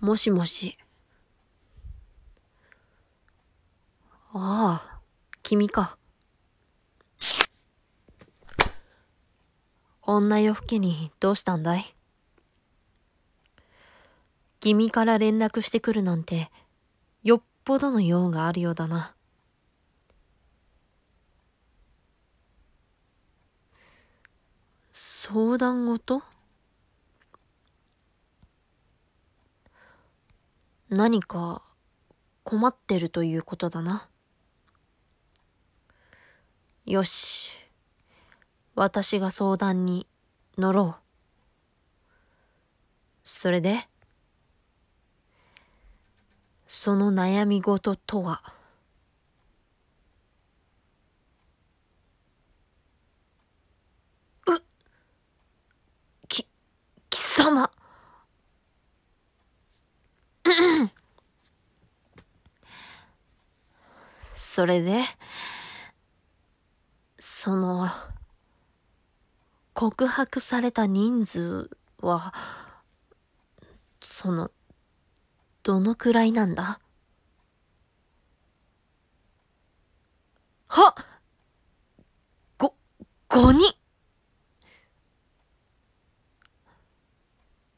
もしもし。ああ、君か。こんな夜更けにどうしたんだい君から連絡してくるなんて、よっぽどの用があるようだな。相談事何か困ってるということだな。よし。私が相談に乗ろう。それでその悩み事とはうき貴様 それでその告白された人数はそのどのくらいなんだはご、5人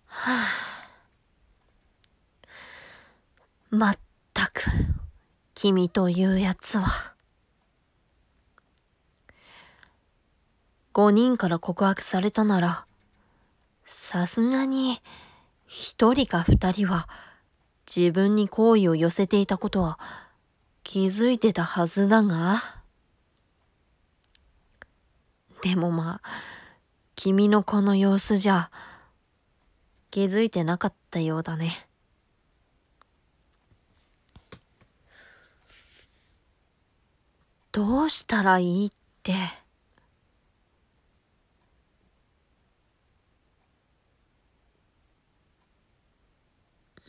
はぁ、あ、まったく、君というやつは。5人から告白されたなら、さすがに、1人か2人は、自分に好意を寄せていたことは気づいてたはずだが。でもまあ、君のこの様子じゃ、気づいてなかったようだね。どうしたらいいって。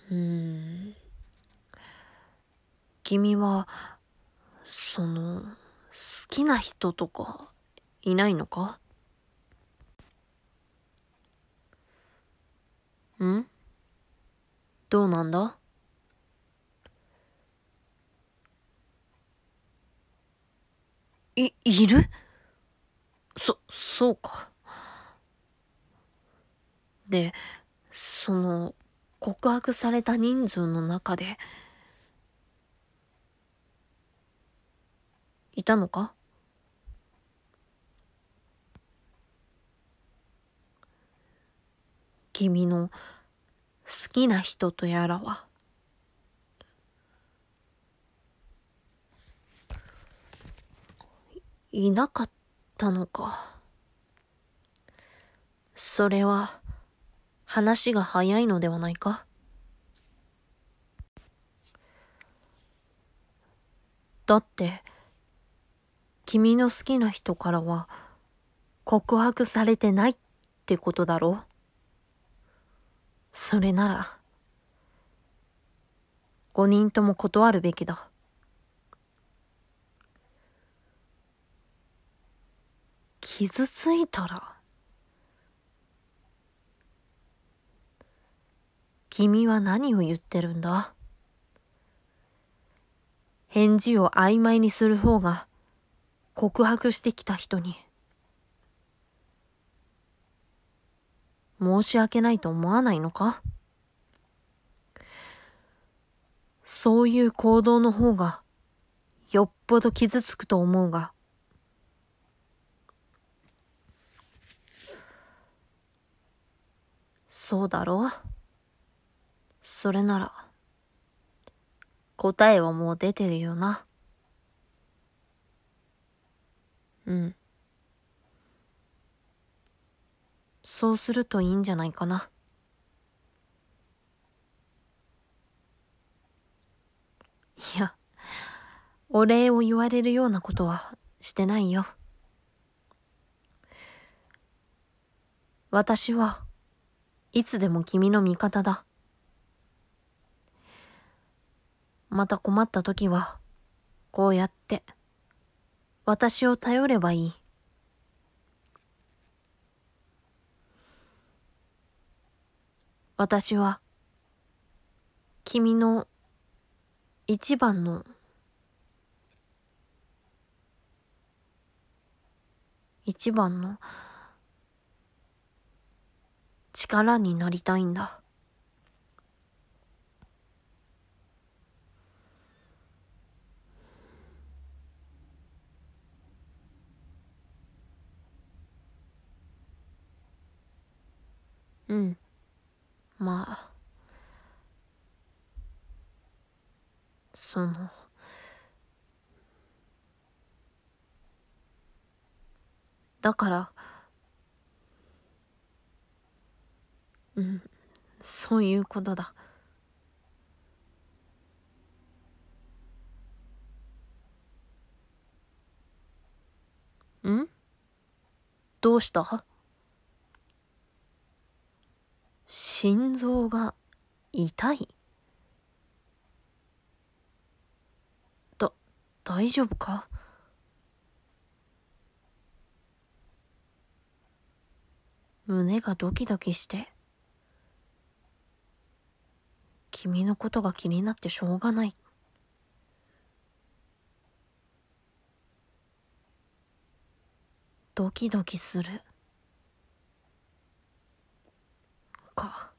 うん。君は、その、好きな人とか、いないのかんどうなんだい、いるそ、そうか。で、その、告白された人数の中で、いたのか君の好きな人とやらは「いなかったのか」それは話が早いのではないかだって君の好きな人からは告白されてないってことだろそれなら、5人とも断るべきだ。傷ついたら、君は何を言ってるんだ返事を曖昧にする方が告白してきた人に申し訳ないと思わないのかそういう行動の方がよっぽど傷つくと思うがそうだろうそれなら答えはもう出てるよな。うんそうするといいんじゃないかな「いやお礼を言われるようなことはしてないよ」「私はいつでも君の味方だ」「また困った時はこうやって」私を頼ればいい。私は、君の一番の一番の力になりたいんだ。うんまあそのだからうんそういうことだんどうした心臓が痛い。だ、大丈夫か胸がドキドキして、君のことが気になってしょうがない。ドキドキする。か。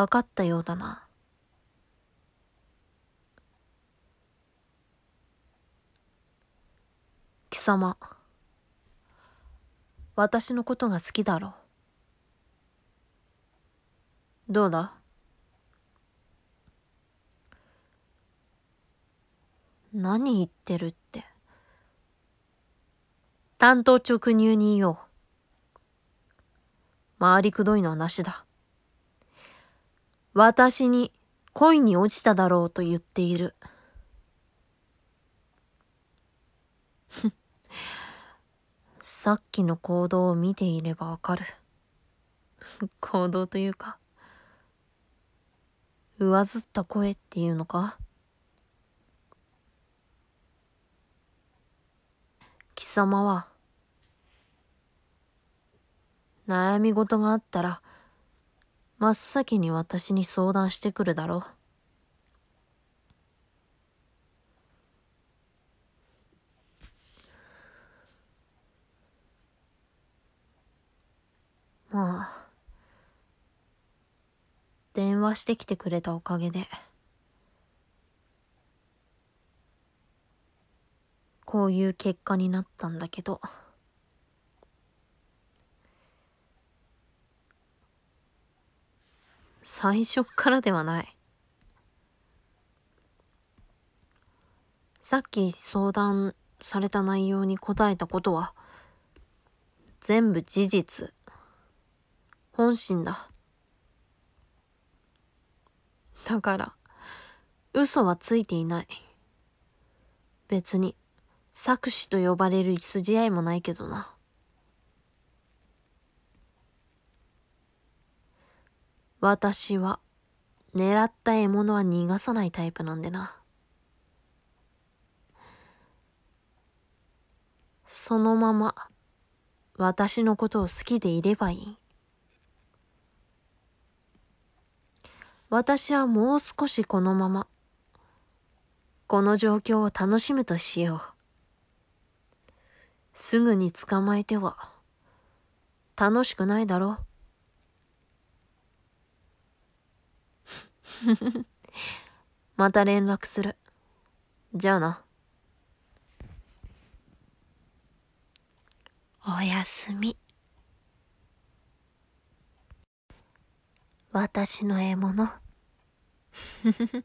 かかったようだな。貴様、私のことが好きだろう。どうだ何言ってるって。単刀直入に言おう。回りくどいのはなしだ。私に恋に落ちただろうと言っている。さっきの行動を見ていればわかる。行動というか、上ずった声っていうのか貴様は、悩み事があったら、真っ先に私に相談してくるだろう。まあ、電話してきてくれたおかげで、こういう結果になったんだけど。最初からではない。さっき相談された内容に答えたことは、全部事実。本心だ。だから、嘘はついていない。別に、作詞と呼ばれる筋合いもないけどな。私は、狙った獲物は逃がさないタイプなんでな。そのまま、私のことを好きでいればいい。私はもう少しこのまま、この状況を楽しむとしよう。すぐに捕まえては、楽しくないだろう。また連絡する。じゃあな。おやすみ。私の獲物。ふふふ。